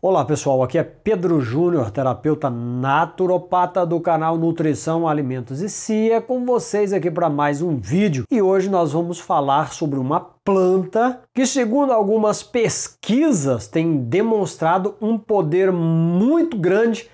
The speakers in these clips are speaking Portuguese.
Olá pessoal, aqui é Pedro Júnior, terapeuta naturopata do canal Nutrição, Alimentos e Cia, com vocês aqui para mais um vídeo. E hoje nós vamos falar sobre uma planta que, segundo algumas pesquisas, tem demonstrado um poder muito grande,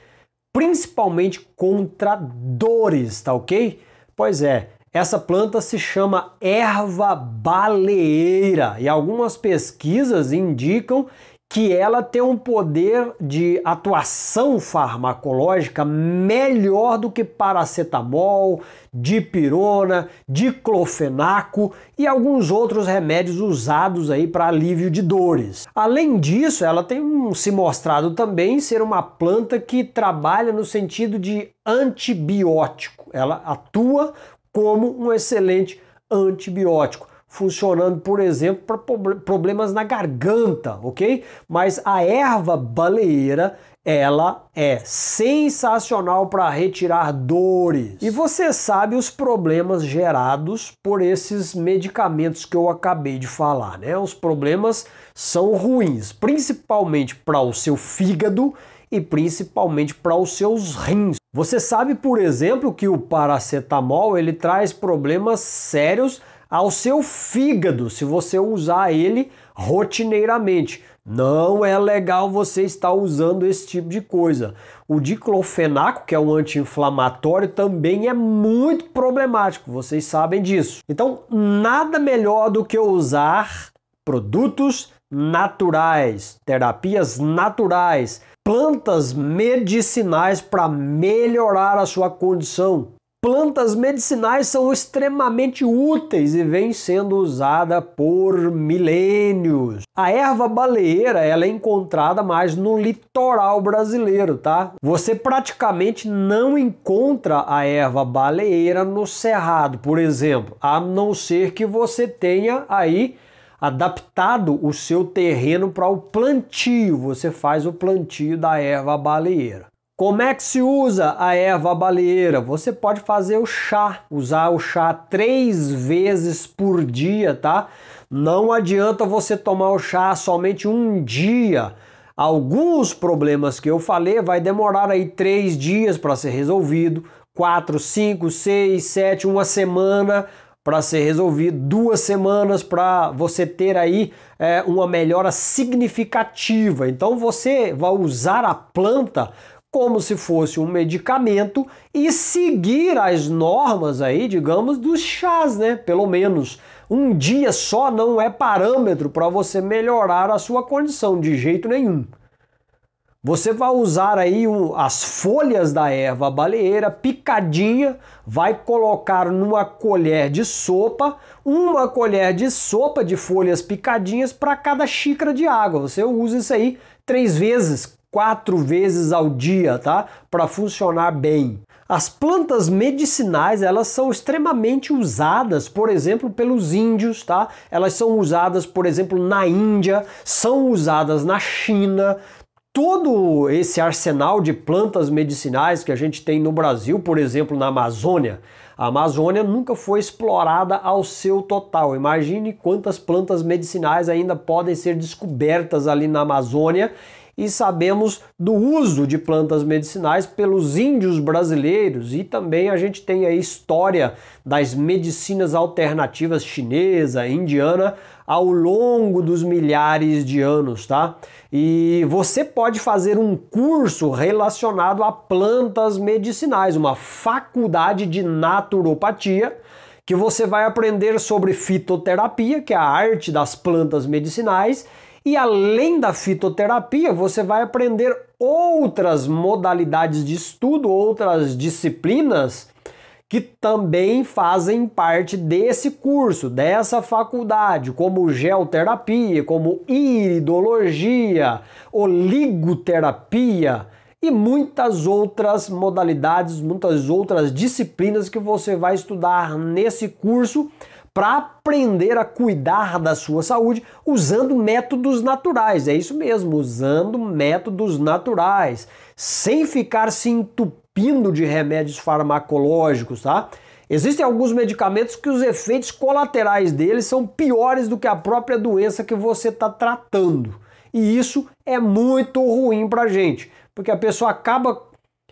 principalmente contra dores, tá ok? Pois é, essa planta se chama erva baleeira e algumas pesquisas indicam que ela tem um poder de atuação farmacológica melhor do que paracetamol, dipirona, diclofenaco e alguns outros remédios usados aí para alívio de dores. Além disso, ela tem se mostrado também ser uma planta que trabalha no sentido de antibiótico. Ela atua como um excelente antibiótico funcionando, por exemplo, para problemas na garganta, ok? Mas a erva baleeira, ela é sensacional para retirar dores. E você sabe os problemas gerados por esses medicamentos que eu acabei de falar, né? Os problemas são ruins, principalmente para o seu fígado e principalmente para os seus rins. Você sabe, por exemplo, que o paracetamol ele traz problemas sérios ao seu fígado se você usar ele rotineiramente. Não é legal você estar usando esse tipo de coisa. O diclofenaco, que é um anti-inflamatório, também é muito problemático, vocês sabem disso. Então, nada melhor do que usar produtos naturais, terapias naturais plantas medicinais para melhorar a sua condição. Plantas medicinais são extremamente úteis e vêm sendo usada por milênios. A erva baleeira ela é encontrada mais no litoral brasileiro, tá? Você praticamente não encontra a erva baleeira no cerrado, por exemplo, a não ser que você tenha aí adaptado o seu terreno para o plantio. Você faz o plantio da erva baleeira. Como é que se usa a erva baleeira? Você pode fazer o chá, usar o chá três vezes por dia, tá? Não adianta você tomar o chá somente um dia. Alguns problemas que eu falei vai demorar aí três dias para ser resolvido, quatro, cinco, seis, sete, uma semana para ser resolvido, duas semanas para você ter aí é, uma melhora significativa. Então você vai usar a planta como se fosse um medicamento e seguir as normas aí, digamos, dos chás, né? Pelo menos um dia só não é parâmetro para você melhorar a sua condição de jeito nenhum. Você vai usar aí o, as folhas da erva baleeira picadinha, vai colocar numa colher de sopa, uma colher de sopa de folhas picadinhas para cada xícara de água. Você usa isso aí três vezes, quatro vezes ao dia, tá? Para funcionar bem. As plantas medicinais, elas são extremamente usadas, por exemplo, pelos índios, tá? Elas são usadas, por exemplo, na Índia, são usadas na China, todo esse arsenal de plantas medicinais que a gente tem no Brasil, por exemplo, na Amazônia, a Amazônia nunca foi explorada ao seu total. Imagine quantas plantas medicinais ainda podem ser descobertas ali na Amazônia e sabemos do uso de plantas medicinais pelos índios brasileiros e também a gente tem a história das medicinas alternativas chinesa, indiana ao longo dos milhares de anos, tá? E você pode fazer um curso relacionado a plantas medicinais, uma faculdade de naturopatia que você vai aprender sobre fitoterapia, que é a arte das plantas medicinais, e além da fitoterapia, você vai aprender outras modalidades de estudo, outras disciplinas que também fazem parte desse curso, dessa faculdade, como geoterapia, como iridologia, oligoterapia e muitas outras modalidades, muitas outras disciplinas que você vai estudar nesse curso para aprender a cuidar da sua saúde usando métodos naturais. É isso mesmo, usando métodos naturais, sem ficar se entupindo de remédios farmacológicos, tá? Existem alguns medicamentos que os efeitos colaterais deles são piores do que a própria doença que você está tratando. E isso é muito ruim para gente, porque a pessoa acaba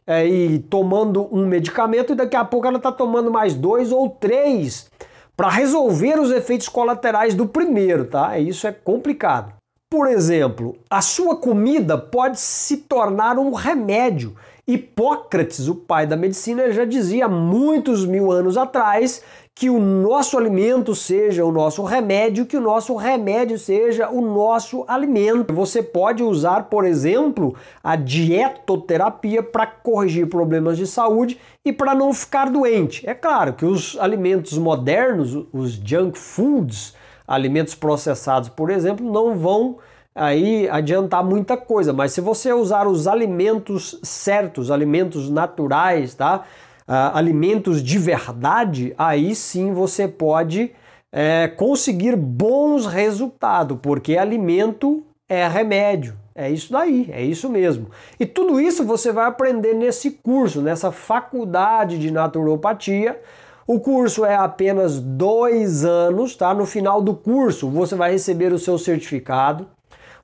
é, tomando um medicamento e daqui a pouco ela está tomando mais dois ou três para resolver os efeitos colaterais do primeiro, tá? Isso é complicado. Por exemplo, a sua comida pode se tornar um remédio Hipócrates, o pai da medicina, já dizia muitos mil anos atrás que o nosso alimento seja o nosso remédio, que o nosso remédio seja o nosso alimento. Você pode usar, por exemplo, a dietoterapia para corrigir problemas de saúde e para não ficar doente. É claro que os alimentos modernos, os junk foods, alimentos processados, por exemplo, não vão aí adiantar muita coisa, mas se você usar os alimentos certos, alimentos naturais, tá? Uh, alimentos de verdade, aí sim você pode é, conseguir bons resultados, porque alimento é remédio. É isso daí, é isso mesmo. E tudo isso você vai aprender nesse curso, nessa faculdade de naturopatia. O curso é apenas dois anos, tá? No final do curso você vai receber o seu certificado.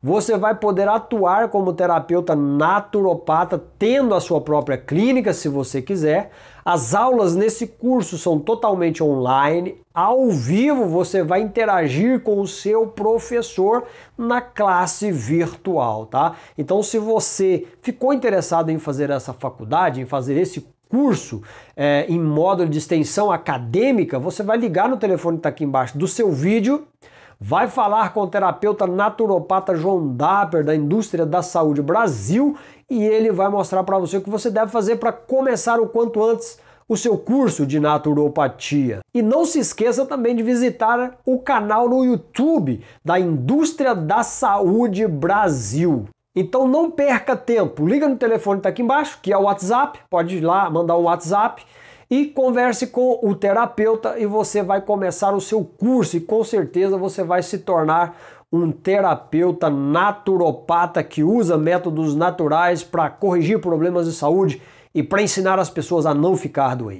Você vai poder atuar como terapeuta naturopata, tendo a sua própria clínica, se você quiser. As aulas nesse curso são totalmente online. Ao vivo, você vai interagir com o seu professor na classe virtual, tá? Então, se você ficou interessado em fazer essa faculdade, em fazer esse curso é, em módulo de extensão acadêmica, você vai ligar no telefone que está aqui embaixo do seu vídeo vai falar com o terapeuta naturopata João Dapper, da Indústria da Saúde Brasil, e ele vai mostrar para você o que você deve fazer para começar o quanto antes o seu curso de naturopatia. E não se esqueça também de visitar o canal no YouTube da Indústria da Saúde Brasil. Então não perca tempo, liga no telefone que está aqui embaixo, que é o WhatsApp, pode ir lá mandar um WhatsApp e converse com o terapeuta e você vai começar o seu curso e com certeza você vai se tornar um terapeuta naturopata que usa métodos naturais para corrigir problemas de saúde e para ensinar as pessoas a não ficar doentes.